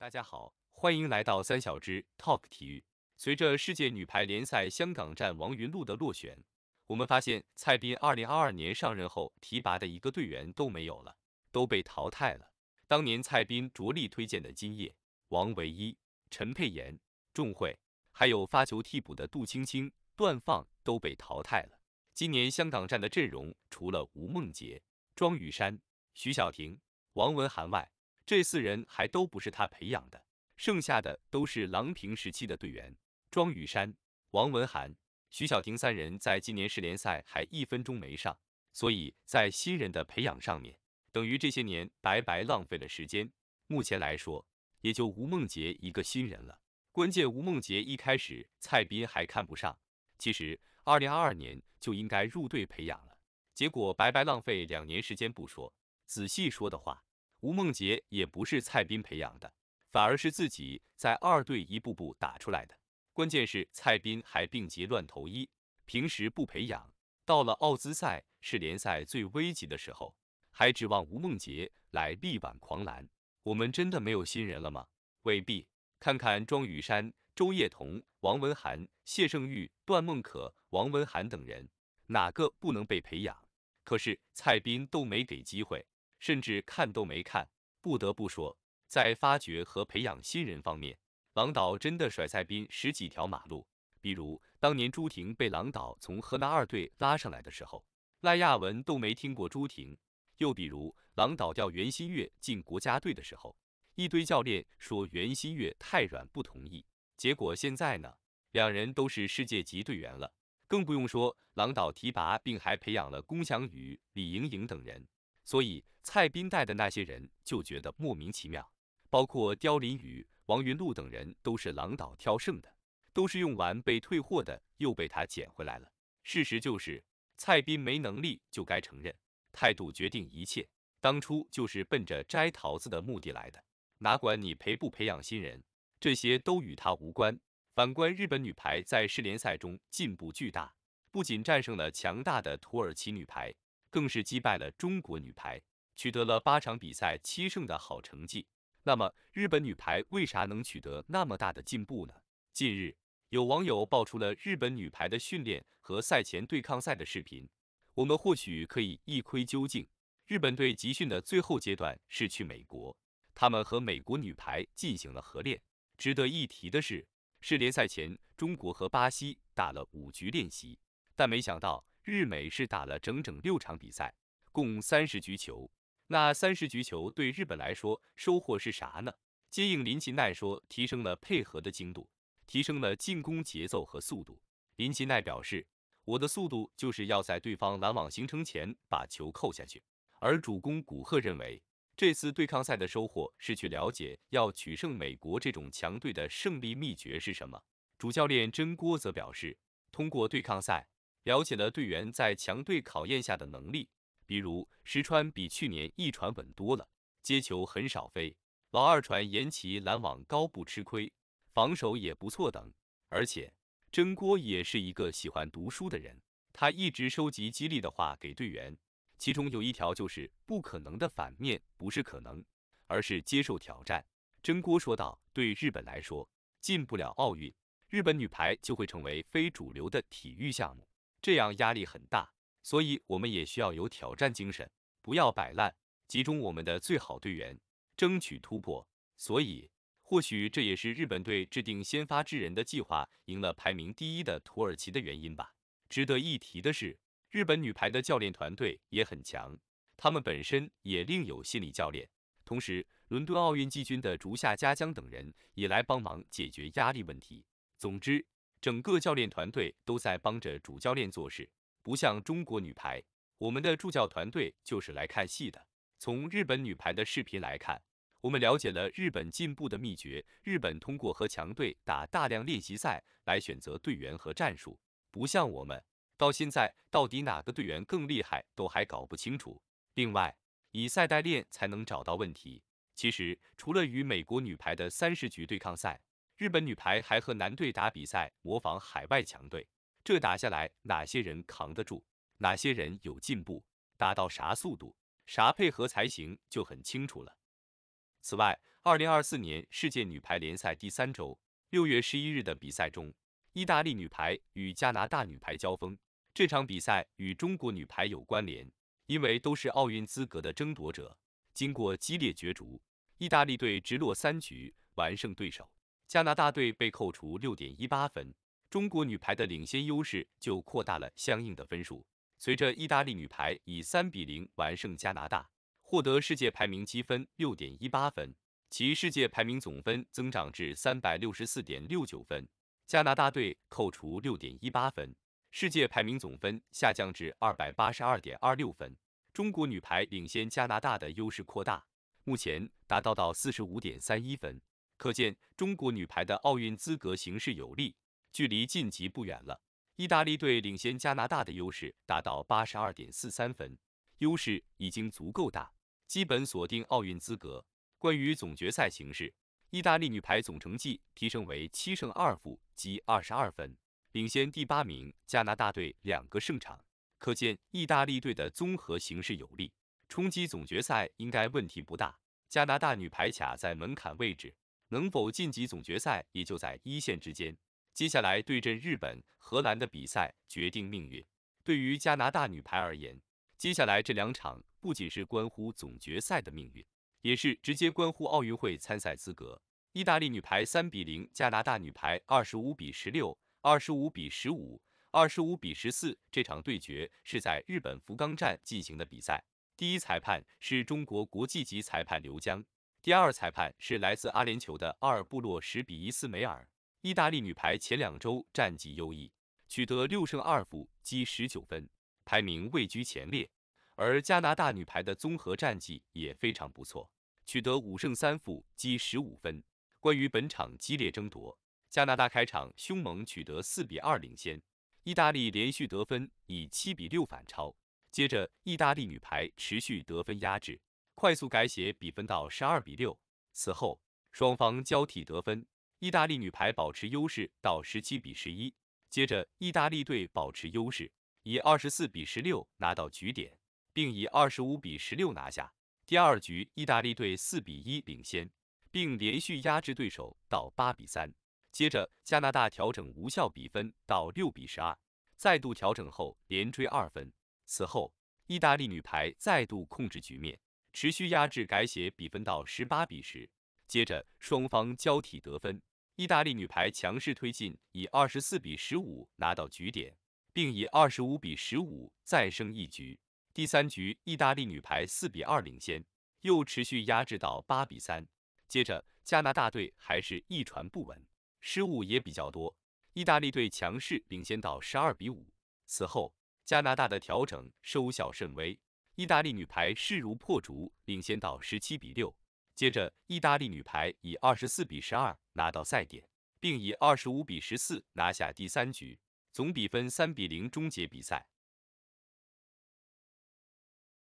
大家好，欢迎来到三小只 Talk 体育。随着世界女排联赛香港站王云露的落选，我们发现蔡斌2022年上任后提拔的一个队员都没有了，都被淘汰了。当年蔡斌着力推荐的金烨、王唯一、陈佩妍、仲慧，还有发球替补的杜青青、段放都被淘汰了。今年香港站的阵容除了吴梦洁、庄宇珊、徐小婷、王文涵外，这四人还都不是他培养的，剩下的都是郎平时期的队员。庄宇珊、王文涵、徐小婷三人在今年世联赛还一分钟没上，所以在新人的培养上面，等于这些年白白浪费了时间。目前来说，也就吴梦洁一个新人了。关键吴梦洁一开始蔡斌还看不上，其实2022年就应该入队培养了，结果白白浪费两年时间不说，仔细说的话。吴梦洁也不是蔡斌培养的，反而是自己在二队一步步打出来的。关键是蔡斌还病急乱投医，平时不培养，到了奥兹赛是联赛最危急的时候，还指望吴梦洁来力挽狂澜。我们真的没有新人了吗？未必，看看庄宇山、周叶彤、王文涵、谢胜玉、段梦可、王文涵等人，哪个不能被培养？可是蔡斌都没给机会。甚至看都没看。不得不说，在发掘和培养新人方面，郎导真的甩蔡斌十几条马路。比如当年朱婷被郎导从河南二队拉上来的时候，赖亚文都没听过朱婷。又比如郎导调袁心玥进国家队的时候，一堆教练说袁心玥太软，不同意。结果现在呢，两人都是世界级队员了。更不用说郎导提拔并还培养了龚翔宇、李盈莹等人。所以蔡斌带的那些人就觉得莫名其妙，包括刁林宇、王云禄等人都是郎导挑剩的，都是用完被退货的，又被他捡回来了。事实就是蔡斌没能力，就该承认，态度决定一切。当初就是奔着摘桃子的目的来的，哪管你培不培养新人，这些都与他无关。反观日本女排在世联赛中进步巨大，不仅战胜了强大的土耳其女排。更是击败了中国女排，取得了八场比赛七胜的好成绩。那么，日本女排为啥能取得那么大的进步呢？近日，有网友爆出了日本女排的训练和赛前对抗赛的视频，我们或许可以一窥究竟。日本队集训的最后阶段是去美国，他们和美国女排进行了合练。值得一提的是，是联赛前，中国和巴西打了五局练习，但没想到。日美是打了整整六场比赛，共三十局球。那三十局球对日本来说收获是啥呢？接应林齐奈说，提升了配合的精度，提升了进攻节奏和速度。林齐奈表示，我的速度就是要在对方拦网形成前把球扣下去。而主攻古贺认为，这次对抗赛的收获是去了解要取胜美国这种强队的胜利秘诀是什么。主教练真锅则表示，通过对抗赛。了解了队员在强队考验下的能力，比如石川比去年一传稳多了，接球很少飞；老二传岩崎拦网高不吃亏，防守也不错等。而且真锅也是一个喜欢读书的人，他一直收集激励的话给队员，其中有一条就是“不可能的反面不是可能，而是接受挑战。”真锅说道。对日本来说，进不了奥运，日本女排就会成为非主流的体育项目。这样压力很大，所以我们也需要有挑战精神，不要摆烂，集中我们的最好队员，争取突破。所以，或许这也是日本队制定先发制人的计划，赢了排名第一的土耳其的原因吧。值得一提的是，日本女排的教练团队也很强，他们本身也另有心理教练，同时伦敦奥运季军的竹下佳江等人也来帮忙解决压力问题。总之。整个教练团队都在帮着主教练做事，不像中国女排，我们的助教团队就是来看戏的。从日本女排的视频来看，我们了解了日本进步的秘诀：日本通过和强队打大量练习赛来选择队员和战术，不像我们，到现在到底哪个队员更厉害都还搞不清楚。另外，以赛代练才能找到问题。其实，除了与美国女排的三十局对抗赛，日本女排还和男队打比赛，模仿海外强队，这打下来哪些人扛得住，哪些人有进步，打到啥速度、啥配合才行，就很清楚了。此外，二零二四年世界女排联赛第三周六月十一日的比赛中，意大利女排与加拿大女排交锋。这场比赛与中国女排有关联，因为都是奥运资格的争夺者。经过激烈角逐，意大利队直落三局完胜对手。加拿大队被扣除六点一八分，中国女排的领先优势就扩大了相应的分数。随着意大利女排以三比零完胜加拿大，获得世界排名积分六点一八分，其世界排名总分增长至三百六十四点六九分。加拿大队扣除六点一八分，世界排名总分下降至二百八十二点二六分。中国女排领先加拿大的优势扩大，目前达到到四十五点三一分。可见中国女排的奥运资格形势有利，距离晋级不远了。意大利队领先加拿大的优势达到八十二点四三分，优势已经足够大，基本锁定奥运资格。关于总决赛形势，意大利女排总成绩提升为七胜二负积二十二分，领先第八名加拿大队两个胜场。可见意大利队的综合形势有利，冲击总决赛应该问题不大。加拿大女排卡在门槛位置。能否晋级总决赛也就在一线之间。接下来对阵日本、荷兰的比赛决定命运。对于加拿大女排而言，接下来这两场不仅是关乎总决赛的命运，也是直接关乎奥运会参赛资格。意大利女排三比零加拿大女排，二十五比十六、二十五比十五、二十五比十四。这场对决是在日本福冈站进行的比赛，第一裁判是中国国际级裁判刘江。第二裁判是来自阿联酋的阿尔布洛什比伊斯梅尔。意大利女排前两周战绩优异，取得六胜二负，积十九分，排名位居前列。而加拿大女排的综合战绩也非常不错，取得五胜三负，积十五分。关于本场激烈争夺，加拿大开场凶猛，取得四比二领先。意大利连续得分，以七比六反超。接着，意大利女排持续得分压制。快速改写比分到十二比六，此后双方交替得分，意大利女排保持优势到十七比十一。接着意大利队保持优势，以二十四比十六拿到局点，并以二十五比十六拿下第二局。意大利队四比一领先，并连续压制对手到八比三。接着加拿大调整无效比分到六比十二，再度调整后连追二分。此后意大利女排再度控制局面。持续压制，改写比分到十八比十。接着双方交替得分，意大利女排强势推进，以二十四比十五拿到局点，并以二十五比十五再胜一局。第三局意大利女排四比二领先，又持续压制到八比三。接着加拿大队还是一传不稳，失误也比较多，意大利队强势领先到十二比五。此后加拿大的调整收效甚微。意大利女排势如破竹，领先到十七比六。接着，意大利女排以二十四比十二拿到赛点，并以二十五比十四拿下第三局，总比分三比零终结比赛。